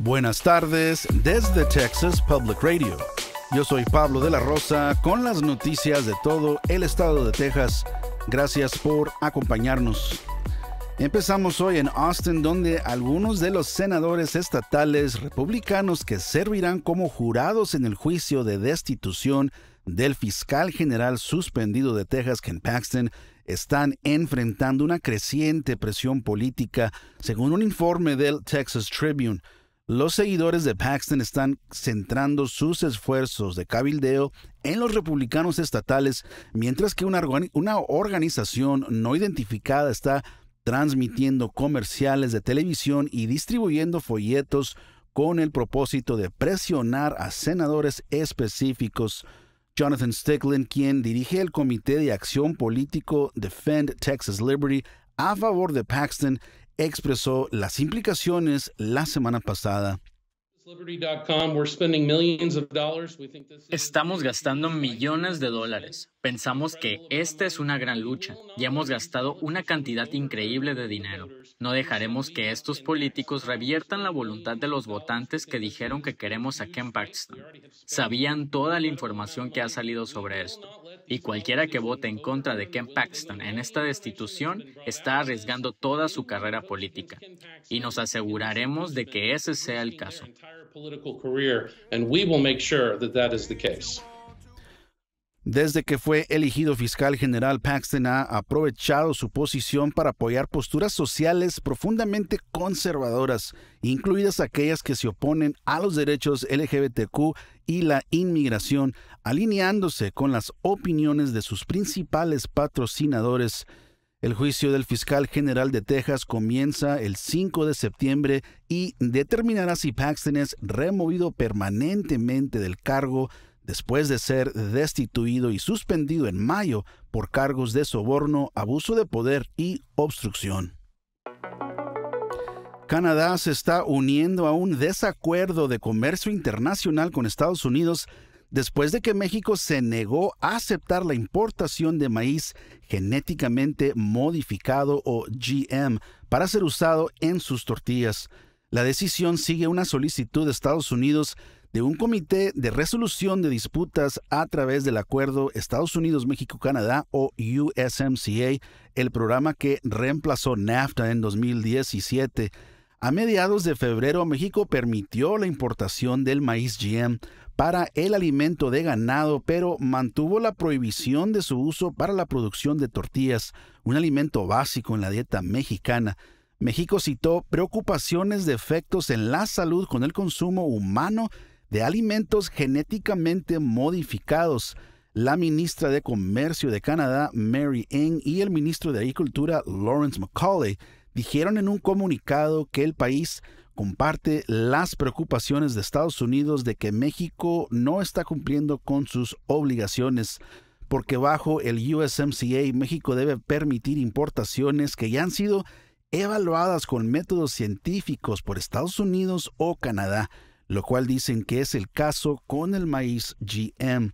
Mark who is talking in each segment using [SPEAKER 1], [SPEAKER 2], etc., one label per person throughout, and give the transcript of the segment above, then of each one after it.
[SPEAKER 1] Buenas tardes desde Texas Public Radio. Yo soy Pablo de la Rosa con las noticias de todo el estado de Texas. Gracias por acompañarnos. Empezamos hoy en Austin donde algunos de los senadores estatales republicanos que servirán como jurados en el juicio de destitución del fiscal general suspendido de Texas, Ken Paxton, están enfrentando una creciente presión política, según un informe del Texas Tribune. Los seguidores de Paxton están centrando sus esfuerzos de cabildeo en los republicanos estatales, mientras que una, organización no identificada está transmitiendo comerciales de televisión y distribuyendo folletos con el propósito de presionar a senadores específicos. Jonathan Stickland, quien dirige el Comité de Acción Político Defend Texas Liberty a favor de Paxton, expresó las implicaciones la semana pasada Estamos gastando millones de dólares. Pensamos que esta es una gran lucha y hemos gastado una cantidad increíble de dinero. No dejaremos que estos políticos reviertan la voluntad de los votantes que dijeron que queremos a Ken Paxton. Sabían toda la información que ha salido sobre esto. Y cualquiera que vote en contra de Ken Paxton en esta destitución está arriesgando toda su carrera política. Y nos aseguraremos de que ese sea el caso. Desde que fue elegido fiscal general, Paxton ha aprovechado su posición para apoyar posturas sociales profundamente conservadoras, incluidas aquellas que se oponen a los derechos LGBTQ y la inmigración, alineándose con las opiniones de sus principales patrocinadores. El juicio del fiscal general de Texas comienza el 5 de septiembre y determinará si Paxton es removido permanentemente del cargo después de ser destituido y suspendido en mayo por cargos de soborno, abuso de poder y obstrucción. Canadá se está uniendo a un desacuerdo de comercio internacional con Estados Unidos después de que México se negó a aceptar la importación de maíz genéticamente modificado o GM para ser usado en sus tortillas. La decisión sigue una solicitud de Estados Unidos de un comité de resolución de disputas a través del acuerdo Estados Unidos-México-Canadá o USMCA, el programa que reemplazó NAFTA en 2017. A mediados de febrero, México permitió la importación del maíz GM para el alimento de ganado, pero mantuvo la prohibición de su uso para la producción de tortillas, un alimento básico en la dieta mexicana. México citó preocupaciones de efectos en la salud con el consumo humano de alimentos genéticamente modificados. La ministra de Comercio de Canadá, Mary Ng, y el ministro de Agricultura, Lawrence McCauley, dijeron en un comunicado que el país comparte las preocupaciones de Estados Unidos de que México no está cumpliendo con sus obligaciones, porque bajo el USMCA México debe permitir importaciones que ya han sido evaluadas con métodos científicos por Estados Unidos o Canadá lo cual dicen que es el caso con el maíz GM.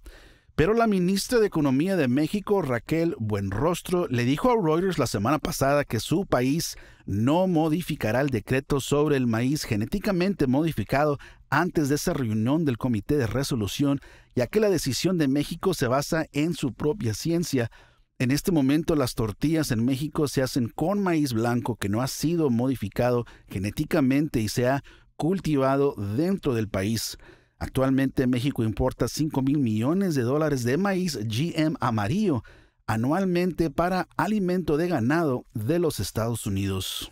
[SPEAKER 1] Pero la ministra de Economía de México, Raquel Buenrostro, le dijo a Reuters la semana pasada que su país no modificará el decreto sobre el maíz genéticamente modificado antes de esa reunión del Comité de Resolución, ya que la decisión de México se basa en su propia ciencia. En este momento las tortillas en México se hacen con maíz blanco que no ha sido modificado genéticamente y se ha cultivado dentro del país. Actualmente México importa 5 mil millones de dólares de maíz GM amarillo anualmente para alimento de ganado de los Estados Unidos.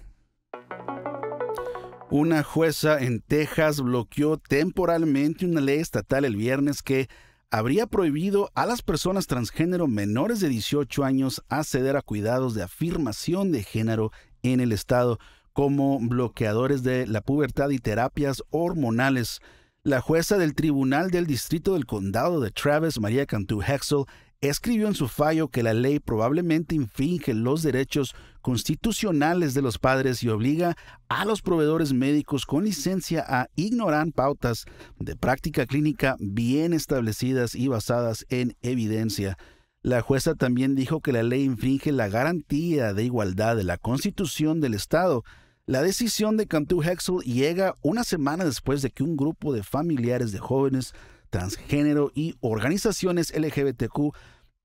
[SPEAKER 1] Una jueza en Texas bloqueó temporalmente una ley estatal el viernes que habría prohibido a las personas transgénero menores de 18 años acceder a cuidados de afirmación de género en el estado como bloqueadores de la pubertad y terapias hormonales. La jueza del Tribunal del Distrito del Condado de Travis, María Cantú Hexel, escribió en su fallo que la ley probablemente infringe los derechos constitucionales de los padres y obliga a los proveedores médicos con licencia a ignorar pautas de práctica clínica bien establecidas y basadas en evidencia. La jueza también dijo que la ley infringe la garantía de igualdad de la Constitución del Estado. La decisión de cantú Hexel llega una semana después de que un grupo de familiares de jóvenes transgénero y organizaciones LGBTQ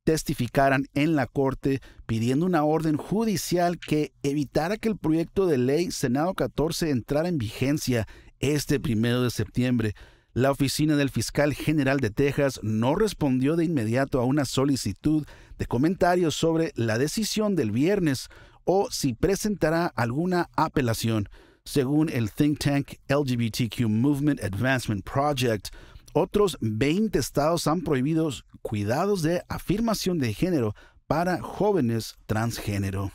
[SPEAKER 1] testificaran en la Corte pidiendo una orden judicial que evitara que el proyecto de ley Senado 14 entrara en vigencia este primero de septiembre. La oficina del fiscal general de Texas no respondió de inmediato a una solicitud de comentarios sobre la decisión del viernes o si presentará alguna apelación. Según el think tank LGBTQ Movement Advancement Project, otros 20 estados han prohibido cuidados de afirmación de género para jóvenes transgénero.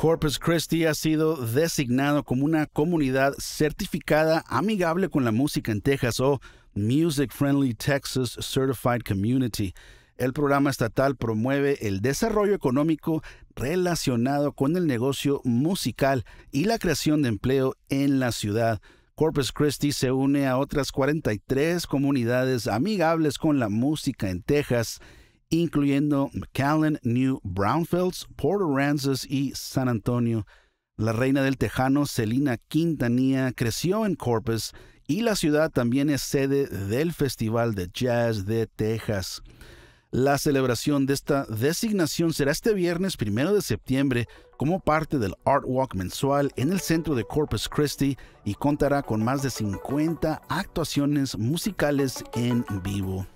[SPEAKER 1] Corpus Christi ha sido designado como una comunidad certificada amigable con la música en Texas o Music Friendly Texas Certified Community. El programa estatal promueve el desarrollo económico relacionado con el negocio musical y la creación de empleo en la ciudad. Corpus Christi se une a otras 43 comunidades amigables con la música en Texas incluyendo McAllen, New Brownfields, Port Aransas y San Antonio. La reina del Tejano, Celina Quintanilla, creció en Corpus y la ciudad también es sede del Festival de Jazz de Texas. La celebración de esta designación será este viernes primero de septiembre como parte del Art Walk mensual en el centro de Corpus Christi y contará con más de 50 actuaciones musicales en vivo.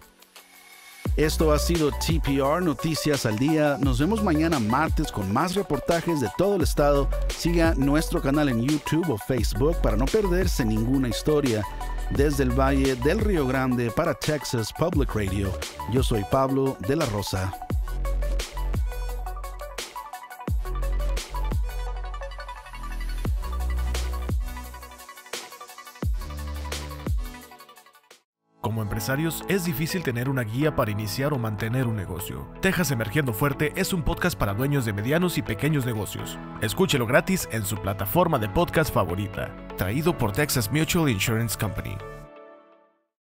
[SPEAKER 1] Esto ha sido TPR Noticias al Día. Nos vemos mañana martes con más reportajes de todo el estado. Siga nuestro canal en YouTube o Facebook para no perderse ninguna historia. Desde el Valle del Río Grande para Texas Public Radio, yo soy Pablo de la Rosa. es difícil tener una guía para iniciar o mantener un negocio. Texas Emergiendo Fuerte es un podcast para dueños de medianos y pequeños negocios. Escúchelo gratis en su plataforma de podcast favorita, traído por Texas Mutual Insurance Company.